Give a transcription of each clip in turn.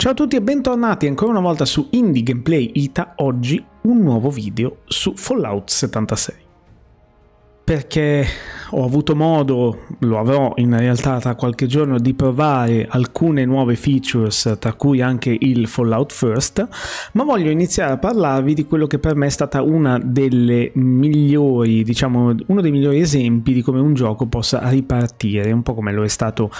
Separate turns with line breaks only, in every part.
Ciao a tutti e bentornati ancora una volta su Indie Gameplay Ita, oggi un nuovo video su Fallout 76 perché ho avuto modo, lo avrò in realtà tra qualche giorno, di provare alcune nuove features, tra cui anche il Fallout First, ma voglio iniziare a parlarvi di quello che per me è stata una delle migliori, diciamo, uno dei migliori esempi di come un gioco possa ripartire, un po' come lo è stato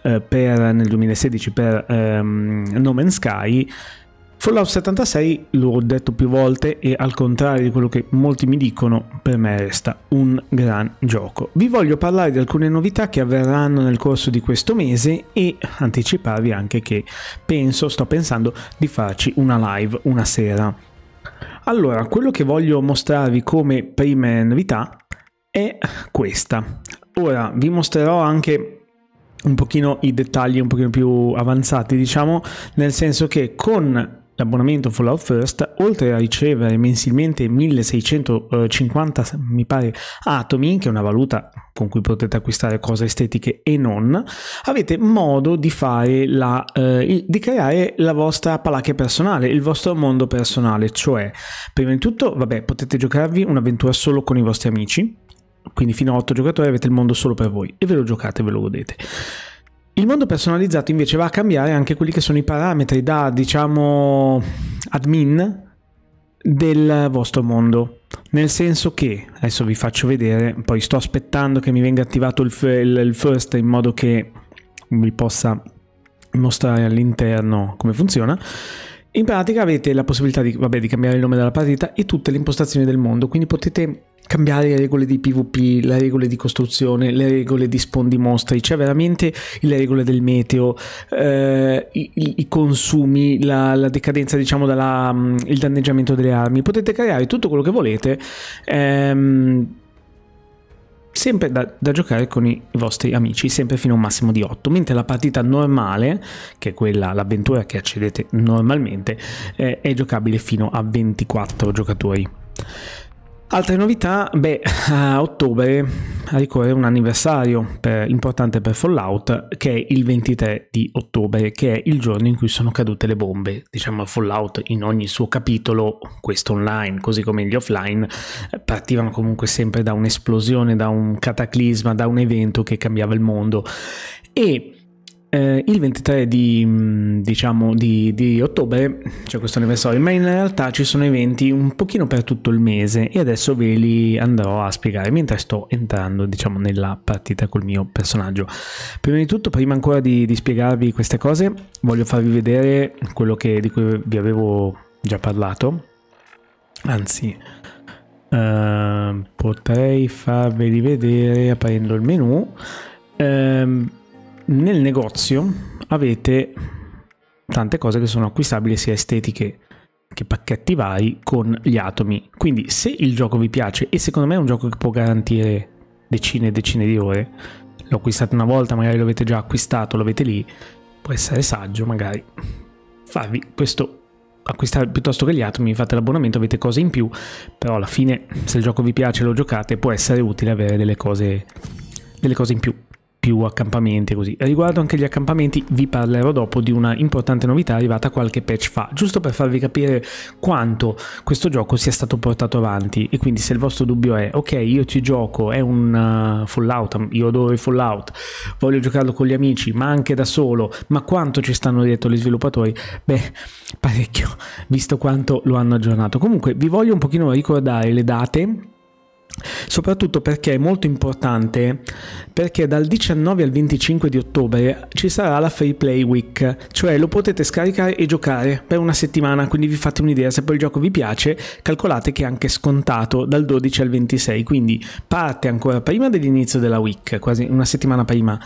eh, per, nel 2016 per ehm, No Man's Sky Fallout 76 l'ho detto più volte e al contrario di quello che molti mi dicono, per me resta un gran gioco. Vi voglio parlare di alcune novità che avverranno nel corso di questo mese e anticiparvi anche che penso, sto pensando di farci una live una sera. Allora, quello che voglio mostrarvi come prime novità è questa. Ora vi mostrerò anche un pochino i dettagli un pochino più avanzati, diciamo, nel senso che con L'abbonamento Fallout First, oltre a ricevere mensilmente 1650 eh, mi pare, atomi, che è una valuta con cui potete acquistare cose estetiche e non, avete modo di, la, eh, di creare la vostra palacca personale, il vostro mondo personale, cioè prima di tutto vabbè, potete giocarvi un'avventura solo con i vostri amici, quindi fino a 8 giocatori avete il mondo solo per voi e ve lo giocate, ve lo godete. Il mondo personalizzato invece va a cambiare anche quelli che sono i parametri da, diciamo, admin del vostro mondo. Nel senso che, adesso vi faccio vedere, poi sto aspettando che mi venga attivato il, il, il first in modo che vi possa mostrare all'interno come funziona. In pratica avete la possibilità di, vabbè, di cambiare il nome della partita e tutte le impostazioni del mondo, quindi potete cambiare le regole di PvP, le regole di costruzione, le regole di spondi mostri, cioè veramente le regole del meteo, eh, i, i, consumi, la, la decadenza, diciamo, dalla, mm, il danneggiamento delle armi. Potete creare tutto quello che volete. Ehm, sempre da, da, giocare con i vostri amici, sempre fino a un massimo di 8, mentre la partita normale, che è quella, l'avventura che accedete normalmente, eh, è giocabile fino a 24 giocatori. Altre novità, beh, a ottobre ricorre un anniversario per, importante per Fallout che è il 23 di ottobre, che è il giorno in cui sono cadute le bombe. Diciamo Fallout in ogni suo capitolo, questo online così come gli offline, partivano comunque sempre da un'esplosione, da un cataclisma, da un evento che cambiava il mondo. E eh, il 23 di, mm, diciamo, di, di ottobre c'è cioè questo anniversario, ma in realtà ci sono eventi un pochino per tutto il mese e adesso ve li andrò a spiegare mentre sto entrando diciamo, nella partita col mio personaggio. Prima di tutto, prima ancora di, di spiegarvi queste cose, voglio farvi vedere quello che, di cui vi avevo già parlato. Anzi, eh, potrei farveli vedere aprendo il menu. Eh, nel negozio avete tante cose che sono acquistabili sia estetiche che pacchetti vari con gli atomi. Quindi se il gioco vi piace, e secondo me è un gioco che può garantire decine e decine di ore, l'ho acquistato una volta, magari lo avete già acquistato, l'avete lì, può essere saggio magari farvi questo acquistare piuttosto che gli atomi, fate l'abbonamento, avete cose in più, però alla fine se il gioco vi piace lo giocate può essere utile avere delle cose, delle cose in più più accampamenti così. Riguardo anche gli accampamenti vi parlerò dopo di una importante novità arrivata qualche patch fa, giusto per farvi capire quanto questo gioco sia stato portato avanti e quindi se il vostro dubbio è ok io ci gioco, è un uh, Fallout, io adoro i Fallout, voglio giocarlo con gli amici ma anche da solo, ma quanto ci stanno dietro gli sviluppatori? Beh parecchio visto quanto lo hanno aggiornato. Comunque vi voglio un pochino ricordare le date soprattutto perché è molto importante perché dal 19 al 25 di ottobre ci sarà la Free Play Week, cioè lo potete scaricare e giocare per una settimana, quindi vi fate un'idea, se poi il gioco vi piace calcolate che è anche scontato dal 12 al 26, quindi parte ancora prima dell'inizio della week, quasi una settimana prima,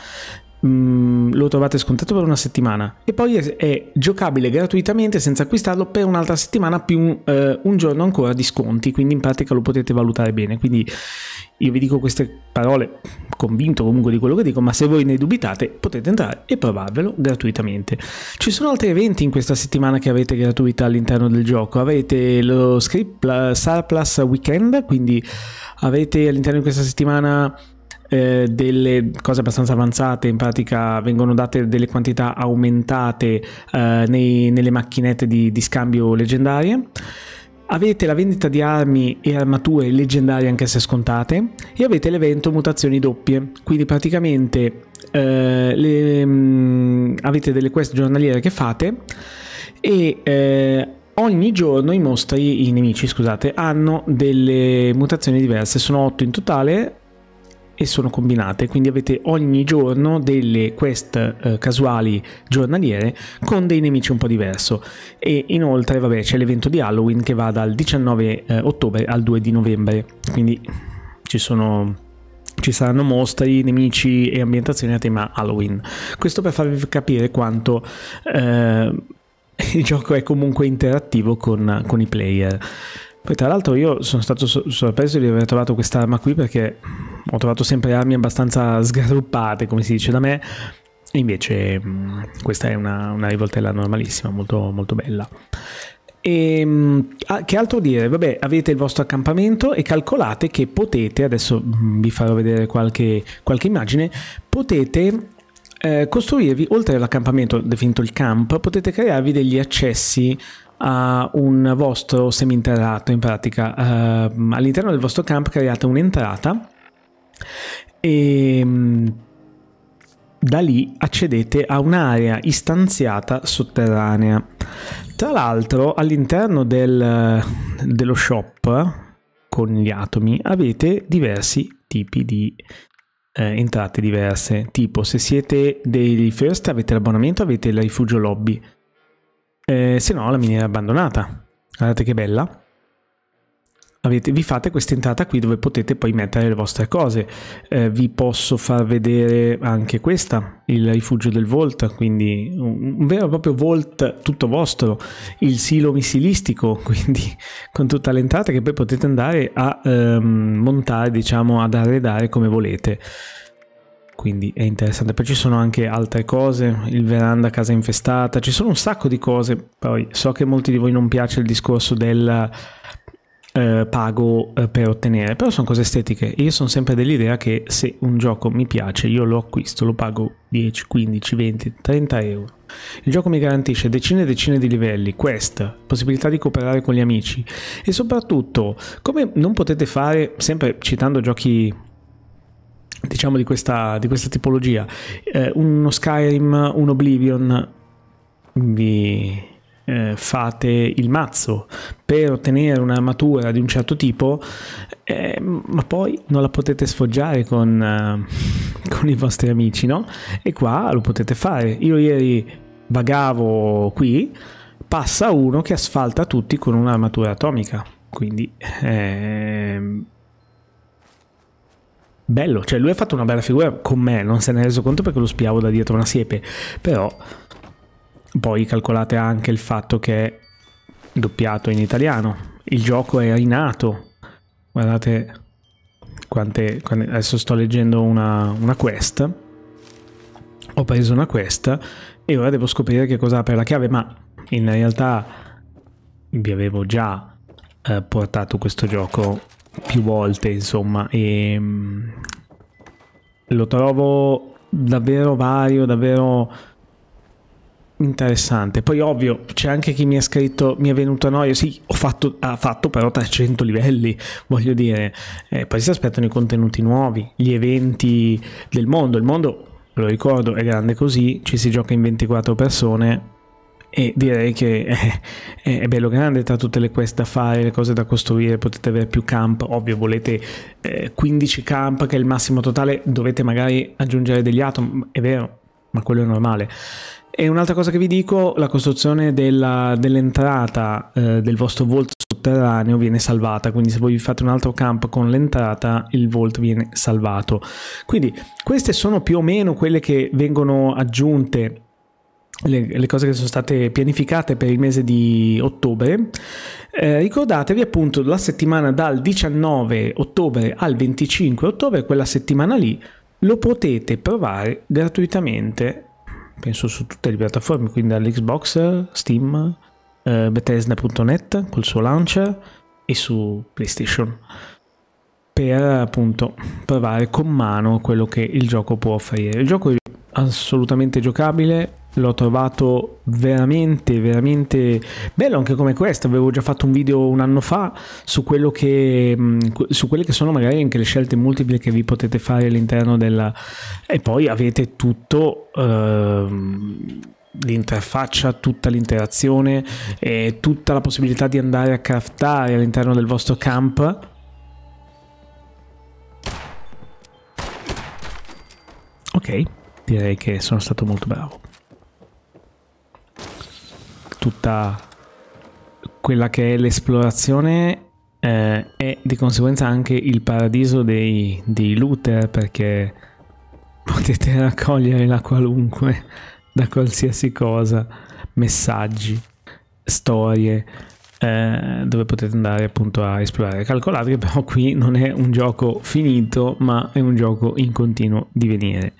Mm, lo trovate scontato per una settimana e poi è, è, giocabile gratuitamente senza acquistarlo per un'altra settimana più un, eh, un giorno ancora di sconti quindi in pratica lo potete valutare bene quindi io vi dico queste parole convinto comunque di quello che dico ma se voi ne dubitate potete entrare e provarvelo gratuitamente ci sono altri eventi in questa settimana che avete gratuita all'interno del gioco avete lo script Surplus Weekend quindi avete all'interno di questa settimana eh, delle cose abbastanza avanzate, in pratica vengono date delle quantità aumentate eh, nei, nelle macchinette di, di scambio leggendarie. Avete la vendita di armi e armature leggendarie anche se scontate e avete l'evento mutazioni doppie, quindi praticamente eh, le, mh, mm, avete delle quest giornaliere che fate e eh, ogni giorno i mostri, i nemici scusate, hanno delle mutazioni diverse, sono 8 in totale e sono combinate, quindi avete ogni giorno delle quest eh, casuali giornaliere con dei nemici un po' diverso e inoltre vabbè c'è l'evento di Halloween che va dal 19 eh, ottobre al 2 di novembre, quindi ci sono ci saranno mostri, nemici e ambientazioni a tema Halloween. Questo per farvi capire quanto eh, il gioco è comunque interattivo con, con i player. Poi tra l'altro io sono stato sorpreso di aver trovato quest'arma qui perché ho trovato sempre armi abbastanza sgarruppate, come si dice da me, invece mm, questa è una, una rivoltella normalissima, molto, molto bella. E, ehm, che altro dire? Vabbè, avete il vostro accampamento e calcolate che potete, adesso mm, vi farò vedere qualche, qualche immagine, potete eh, costruirvi, oltre all'accampamento definito il camp, potete crearvi degli accessi a un vostro seminterrato, in pratica eh, all'interno del vostro camp create un'entrata e mm, da lì accedete a un'area istanziata sotterranea. Tra l'altro all'interno del, dello shop con gli atomi avete diversi tipi di eh, entrate diverse, tipo se siete dei first avete l'abbonamento, avete il rifugio lobby, eh, se no la miniera abbandonata. Guardate che bella. Avete, vi fate questa entrata qui dove potete poi mettere le vostre cose. Eh, vi posso far vedere anche questa, il rifugio del Volt, quindi un, vero e proprio Volt tutto vostro, il silo missilistico, quindi con tutta l'entrata che poi potete andare a ehm, montare, diciamo, ad arredare come volete quindi è interessante. Poi ci sono anche altre cose, il veranda casa infestata, ci sono un sacco di cose. Poi so che molti di voi non piace il discorso del eh, pago eh, per ottenere, però sono cose estetiche. Io sono sempre dell'idea che se un gioco mi piace, io lo acquisto, lo pago 10, 15, 20, 30 euro. Il gioco mi garantisce decine e decine di livelli, quest, possibilità di cooperare con gli amici e soprattutto, come non potete fare, sempre citando giochi diciamo di questa, di questa tipologia. Eh, uno Skyrim, un Oblivion vi eh, fate il mazzo per ottenere un'armatura di un certo tipo, eh, ma poi non la potete sfoggiare con, eh, con i vostri amici, no? E qua lo potete fare. Io ieri vagavo qui, passa uno che asfalta tutti con un'armatura atomica. Quindi... Ehm bello, cioè lui ha fatto una bella figura con me, non se ne è reso conto perché lo spiavo da dietro una siepe, però poi calcolate anche il fatto che è doppiato in italiano, il gioco è rinato, guardate quante, adesso sto leggendo una, una quest, ho preso una quest e ora devo scoprire che cosa apre la chiave, ma in realtà vi avevo già eh, portato questo gioco più volte, insomma, e ehm, lo trovo davvero vario, davvero interessante. Poi ovvio, c'è anche chi mi ha scritto mi è venuto a noia, sì, ho fatto, ha fatto però 300 livelli, voglio dire, eh, poi si aspettano i contenuti nuovi, gli eventi del mondo, il mondo, lo ricordo, è grande così, ci si gioca in 24 persone, e direi che è, è, bello grande tra tutte le quest da fare, le cose da costruire, potete avere più camp, ovvio volete eh, 15 camp che è il massimo totale, dovete magari aggiungere degli atom, è vero, ma quello è normale. E un'altra cosa che vi dico, la costruzione dell'entrata eh, del vostro volto sotterraneo viene salvata, quindi se voi vi fate un altro camp con l'entrata il volto viene salvato. Quindi queste sono più o meno quelle che vengono aggiunte le, le, cose che sono state pianificate per il mese di ottobre. Eh, ricordatevi appunto la settimana dal 19 ottobre al 25 ottobre, quella settimana lì lo potete provare gratuitamente, penso su tutte le piattaforme, quindi dall'Xbox, Steam, eh, Bethesda.net col suo launcher e su PlayStation per appunto provare con mano quello che il gioco può offrire. Il gioco è assolutamente giocabile, l'ho trovato veramente veramente bello anche come questo avevo già fatto un video un anno fa su quello che mm, su quelle che sono magari anche le scelte multiple che vi potete fare all'interno della e poi avete tutto ehm, l'interfaccia, tutta l'interazione e tutta la possibilità di andare a craftare all'interno del vostro camp ok direi che sono stato molto bravo riguarda quella che è l'esplorazione eh, e di conseguenza anche il paradiso dei, dei looter perché potete raccogliere la qualunque da qualsiasi cosa, messaggi, storie, eh, dove potete andare appunto a esplorare. Calcolate che però qui non è un gioco finito, ma è un gioco in continuo divenire.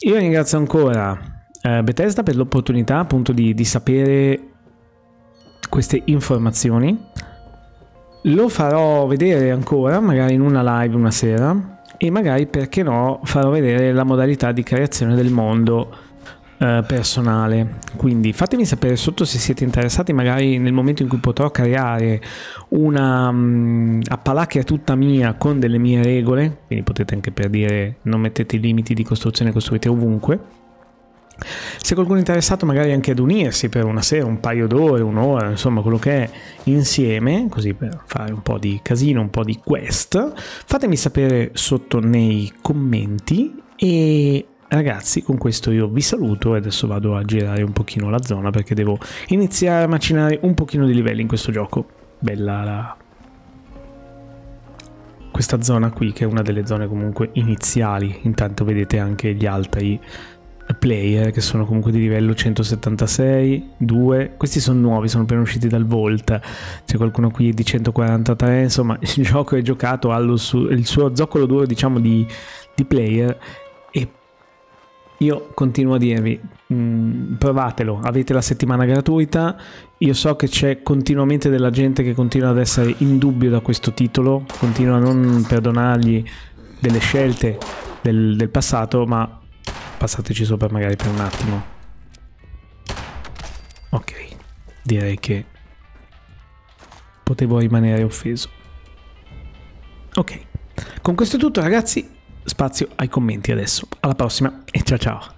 Io ringrazio ancora eh, Bethesda per l'opportunità appunto di, di sapere queste informazioni. Lo farò vedere ancora, magari in una live una sera, e magari perché no farò vedere la modalità di creazione del mondo eh, personale quindi fatemi sapere sotto se siete interessati magari nel momento in cui potrò creare una mh, mm, appalacchia tutta mia con delle mie regole quindi potete anche per dire non mettete i limiti di costruzione costruite ovunque se qualcuno è interessato magari anche ad unirsi per una sera, un paio d'ore, un'ora, insomma quello che è insieme, così per fare un po' di casino, un po' di quest, fatemi sapere sotto nei commenti e ragazzi con questo io vi saluto e adesso vado a girare un pochino la zona perché devo iniziare a macinare un pochino di livelli in questo gioco. Bella la... questa zona qui che è una delle zone comunque iniziali, intanto vedete anche gli altri player che sono comunque di livello 176, 2, questi sono nuovi, sono appena usciti dal Volta, c'è qualcuno qui di 143, insomma il gioco è giocato allo su- il suo zoccolo duro diciamo di, di player e io continuo a dirvi mh, mm, provatelo, avete la settimana gratuita, io so che c'è continuamente della gente che continua ad essere in dubbio da questo titolo, continua a non perdonargli delle scelte del, del passato, ma Passateci sopra magari per un attimo. Ok, direi che potevo rimanere offeso. Ok, con questo è tutto ragazzi, spazio ai commenti adesso. Alla prossima e ciao ciao!